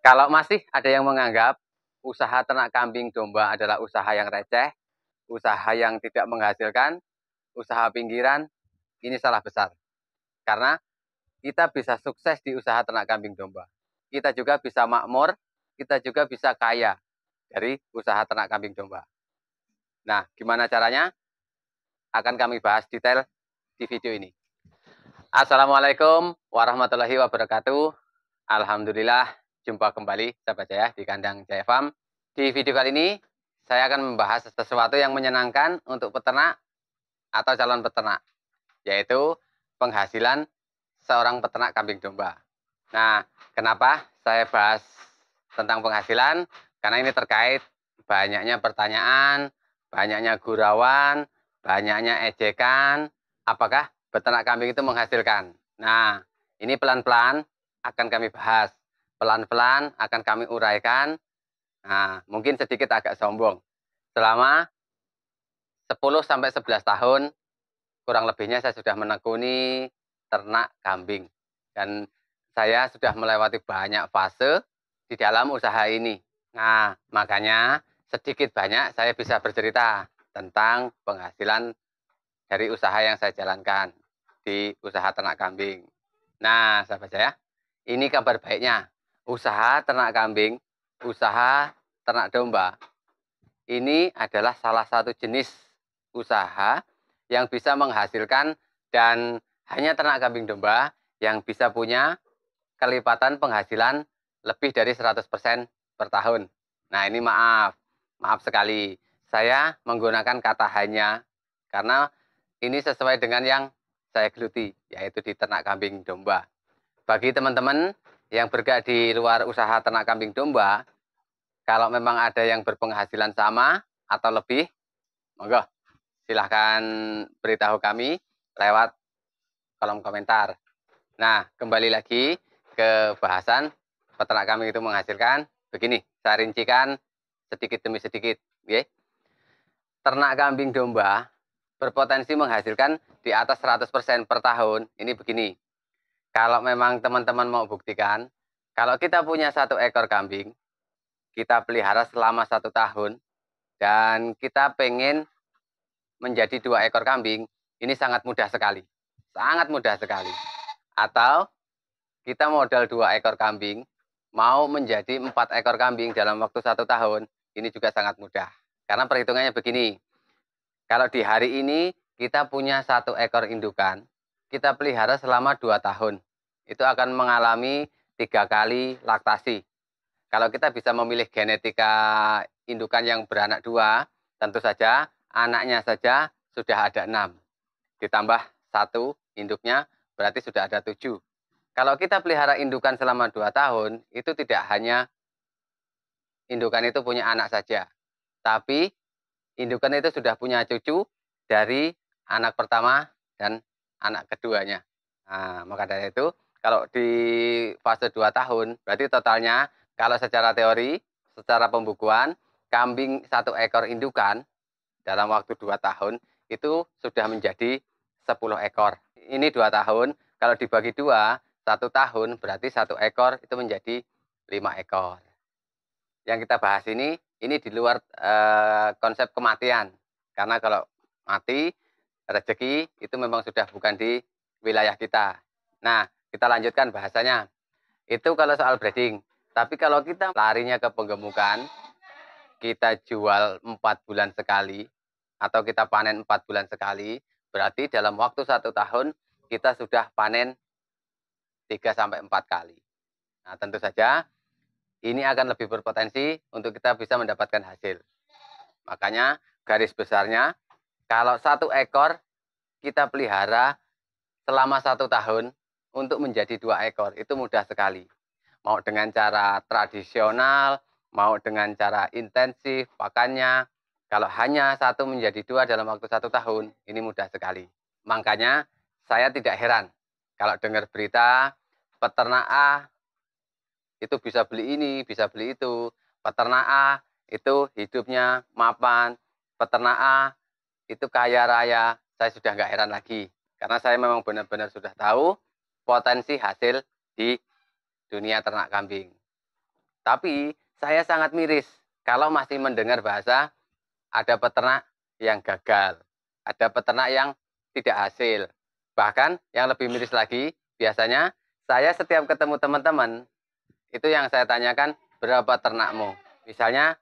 Kalau masih ada yang menganggap usaha ternak kambing domba adalah usaha yang receh, usaha yang tidak menghasilkan, usaha pinggiran, ini salah besar. Karena kita bisa sukses di usaha ternak kambing domba. Kita juga bisa makmur, kita juga bisa kaya dari usaha ternak kambing domba. Nah, gimana caranya? Akan kami bahas detail di video ini. Assalamualaikum warahmatullahi wabarakatuh. Alhamdulillah jumpa kembali sahabat Jaya di kandang Jaya Farm. Di video kali ini saya akan membahas sesuatu yang menyenangkan untuk peternak atau calon peternak, yaitu penghasilan seorang peternak kambing domba. Nah, kenapa saya bahas tentang penghasilan? Karena ini terkait banyaknya pertanyaan, banyaknya gurauan, banyaknya ejekan, apakah peternak kambing itu menghasilkan? Nah, ini pelan-pelan akan kami bahas pelan-pelan akan kami uraikan. Nah, mungkin sedikit agak sombong. Selama 10 sampai 11 tahun kurang lebihnya saya sudah menekuni ternak kambing dan saya sudah melewati banyak fase di dalam usaha ini. Nah, makanya sedikit banyak saya bisa bercerita tentang penghasilan dari usaha yang saya jalankan di usaha ternak kambing. Nah, sahabat saya, ini kabar baiknya usaha ternak kambing, usaha ternak domba. Ini adalah salah satu jenis usaha yang bisa menghasilkan dan hanya ternak kambing domba yang bisa punya kelipatan penghasilan lebih dari 100% per tahun. Nah, ini maaf. Maaf sekali. Saya menggunakan kata hanya karena ini sesuai dengan yang saya geluti, yaitu di ternak kambing domba. Bagi teman-teman yang bergerak di luar usaha ternak kambing domba, kalau memang ada yang berpenghasilan sama atau lebih, monggo silahkan beritahu kami lewat kolom komentar. Nah, kembali lagi ke bahasan peternak kambing itu menghasilkan begini, saya rincikan sedikit demi sedikit, ya. Ternak kambing domba berpotensi menghasilkan di atas 100% per tahun. Ini begini, kalau memang teman-teman mau buktikan, kalau kita punya satu ekor kambing, kita pelihara selama satu tahun, dan kita pengen menjadi dua ekor kambing, ini sangat mudah sekali. Sangat mudah sekali. Atau kita modal dua ekor kambing, mau menjadi empat ekor kambing dalam waktu satu tahun, ini juga sangat mudah. Karena perhitungannya begini, kalau di hari ini kita punya satu ekor indukan, kita pelihara selama 2 tahun. Itu akan mengalami tiga kali laktasi. Kalau kita bisa memilih genetika indukan yang beranak dua, tentu saja anaknya saja sudah ada enam. Ditambah satu induknya, berarti sudah ada tujuh. Kalau kita pelihara indukan selama dua tahun, itu tidak hanya indukan itu punya anak saja. Tapi indukan itu sudah punya cucu dari anak pertama dan anak keduanya. Nah, maka dari itu kalau di fase 2 tahun berarti totalnya kalau secara teori, secara pembukuan kambing satu ekor indukan dalam waktu 2 tahun itu sudah menjadi 10 ekor. Ini 2 tahun, kalau dibagi dua, satu tahun berarti satu ekor itu menjadi 5 ekor. Yang kita bahas ini, ini di luar e, konsep kematian. Karena kalau mati, rezeki itu memang sudah bukan di wilayah kita. Nah, kita lanjutkan bahasanya. Itu kalau soal breeding. Tapi kalau kita larinya ke penggemukan, kita jual 4 bulan sekali, atau kita panen 4 bulan sekali, berarti dalam waktu satu tahun kita sudah panen 3-4 kali. Nah, tentu saja ini akan lebih berpotensi untuk kita bisa mendapatkan hasil. Makanya garis besarnya kalau satu ekor kita pelihara selama satu tahun untuk menjadi dua ekor itu mudah sekali. Mau dengan cara tradisional, mau dengan cara intensif pakannya. Kalau hanya satu menjadi dua dalam waktu satu tahun, ini mudah sekali. Makanya saya tidak heran kalau dengar berita peternak A itu bisa beli ini, bisa beli itu. Peternak A itu hidupnya mapan. Peternak A itu kaya raya, saya sudah nggak heran lagi. Karena saya memang benar-benar sudah tahu potensi hasil di dunia ternak kambing. Tapi saya sangat miris kalau masih mendengar bahasa ada peternak yang gagal, ada peternak yang tidak hasil. Bahkan yang lebih miris lagi, biasanya saya setiap ketemu teman-teman, itu yang saya tanyakan, berapa ternakmu? Misalnya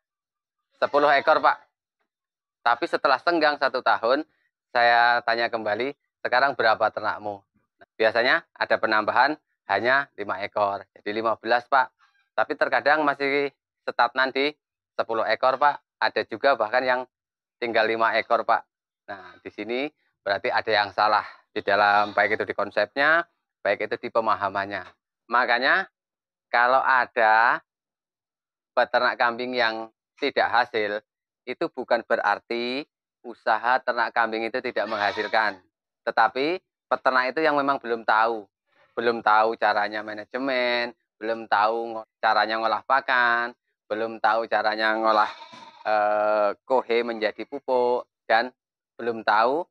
10 ekor pak, tapi setelah tenggang satu tahun, saya tanya kembali, sekarang berapa ternakmu? Nah, biasanya ada penambahan hanya 5 ekor, jadi 15 Pak. Tapi terkadang masih tetap nanti 10 ekor Pak. Ada juga bahkan yang tinggal 5 ekor Pak. Nah, di sini berarti ada yang salah di dalam baik itu di konsepnya, baik itu di pemahamannya. Makanya kalau ada peternak kambing yang tidak hasil, itu bukan berarti usaha ternak kambing itu tidak menghasilkan. Tetapi peternak itu yang memang belum tahu. Belum tahu caranya manajemen, belum tahu caranya ngolah pakan, belum tahu caranya ngolah eh, kohe menjadi pupuk, dan belum tahu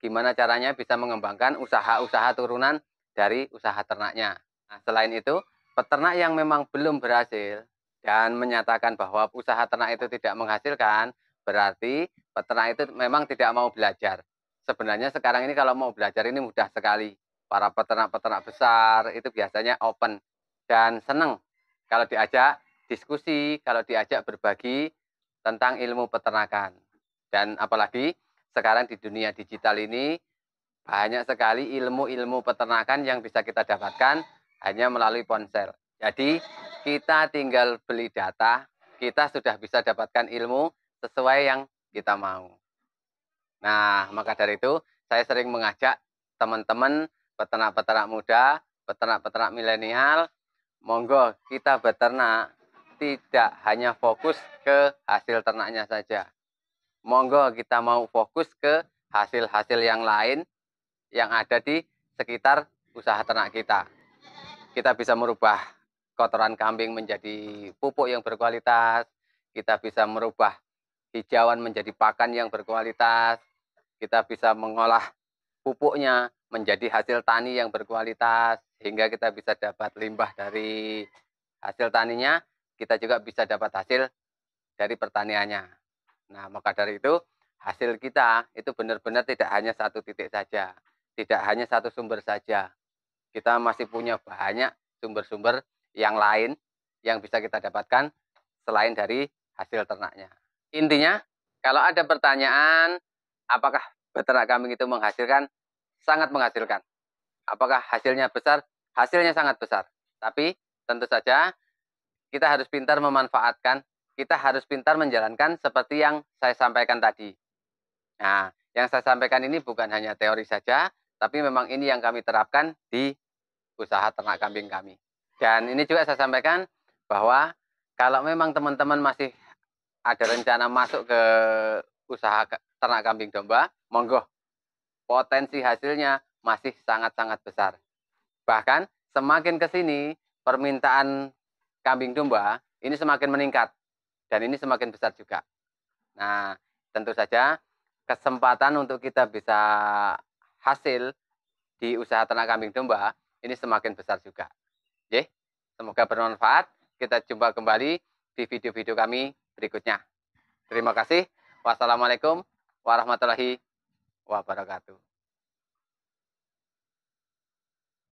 gimana caranya bisa mengembangkan usaha-usaha turunan dari usaha ternaknya. Nah, selain itu, peternak yang memang belum berhasil dan menyatakan bahwa usaha ternak itu tidak menghasilkan, berarti peternak itu memang tidak mau belajar. Sebenarnya sekarang ini kalau mau belajar ini mudah sekali. Para peternak-peternak besar itu biasanya open dan senang kalau diajak diskusi, kalau diajak berbagi tentang ilmu peternakan. Dan apalagi sekarang di dunia digital ini banyak sekali ilmu-ilmu peternakan yang bisa kita dapatkan hanya melalui ponsel. Jadi kita tinggal beli data, kita sudah bisa dapatkan ilmu sesuai yang kita mau. Nah, maka dari itu saya sering mengajak teman-teman peternak-peternak muda, peternak-peternak milenial, monggo kita beternak tidak hanya fokus ke hasil ternaknya saja. Monggo kita mau fokus ke hasil-hasil yang lain yang ada di sekitar usaha ternak kita. Kita bisa merubah kotoran kambing menjadi pupuk yang berkualitas, kita bisa merubah hijauan menjadi pakan yang berkualitas, kita bisa mengolah pupuknya menjadi hasil tani yang berkualitas sehingga kita bisa dapat limbah dari hasil taninya, kita juga bisa dapat hasil dari pertaniannya. Nah, maka dari itu hasil kita itu benar-benar tidak hanya satu titik saja, tidak hanya satu sumber saja. Kita masih punya banyak sumber-sumber yang lain yang bisa kita dapatkan selain dari hasil ternaknya. Intinya, kalau ada pertanyaan, apakah beternak kambing itu menghasilkan? Sangat menghasilkan. Apakah hasilnya besar? Hasilnya sangat besar. Tapi tentu saja kita harus pintar memanfaatkan, kita harus pintar menjalankan seperti yang saya sampaikan tadi. Nah, yang saya sampaikan ini bukan hanya teori saja, tapi memang ini yang kami terapkan di usaha ternak kambing kami. Dan ini juga saya sampaikan bahwa kalau memang teman-teman masih ada rencana masuk ke usaha ternak kambing domba, monggo. Potensi hasilnya masih sangat-sangat besar. Bahkan semakin ke sini permintaan kambing domba ini semakin meningkat dan ini semakin besar juga. Nah, tentu saja kesempatan untuk kita bisa hasil di usaha ternak kambing domba ini semakin besar juga. Ye, semoga bermanfaat. Kita jumpa kembali di video-video kami berikutnya. Terima kasih. Wassalamualaikum warahmatullahi wabarakatuh.